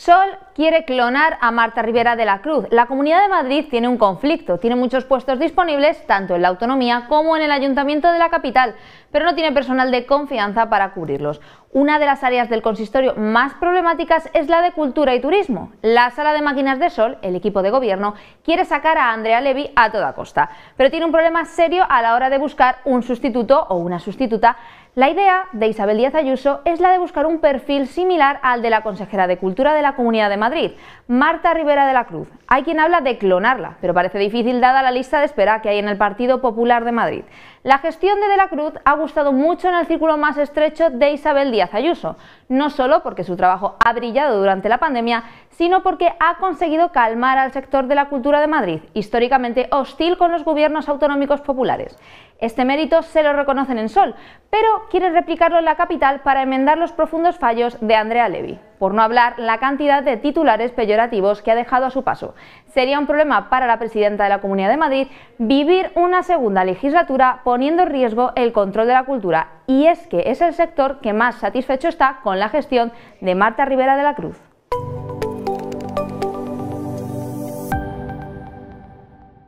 Sol quiere clonar a Marta Rivera de la Cruz. La Comunidad de Madrid tiene un conflicto, tiene muchos puestos disponibles tanto en la autonomía como en el ayuntamiento de la capital, pero no tiene personal de confianza para cubrirlos. Una de las áreas del consistorio más problemáticas es la de cultura y turismo. La sala de máquinas de Sol, el equipo de gobierno, quiere sacar a Andrea Levy a toda costa, pero tiene un problema serio a la hora de buscar un sustituto o una sustituta. La idea de Isabel Díaz Ayuso es la de buscar un perfil similar al de la consejera de Cultura de la Comunidad de Madrid, Marta Rivera de la Cruz. Hay quien habla de clonarla, pero parece difícil dada la lista de espera que hay en el Partido Popular de Madrid. La gestión de de la Cruz ha gustado mucho en el círculo más estrecho de Isabel Díaz Ayuso, no solo porque su trabajo ha brillado durante la pandemia, sino porque ha conseguido calmar al sector de la cultura de Madrid, históricamente hostil con los gobiernos autonómicos populares. Este mérito se lo reconocen en Sol, pero quieren replicarlo en la capital para enmendar los profundos fallos de Andrea Levy por no hablar la cantidad de titulares peyorativos que ha dejado a su paso. Sería un problema para la presidenta de la Comunidad de Madrid vivir una segunda legislatura poniendo en riesgo el control de la cultura, y es que es el sector que más satisfecho está con la gestión de Marta Rivera de la Cruz.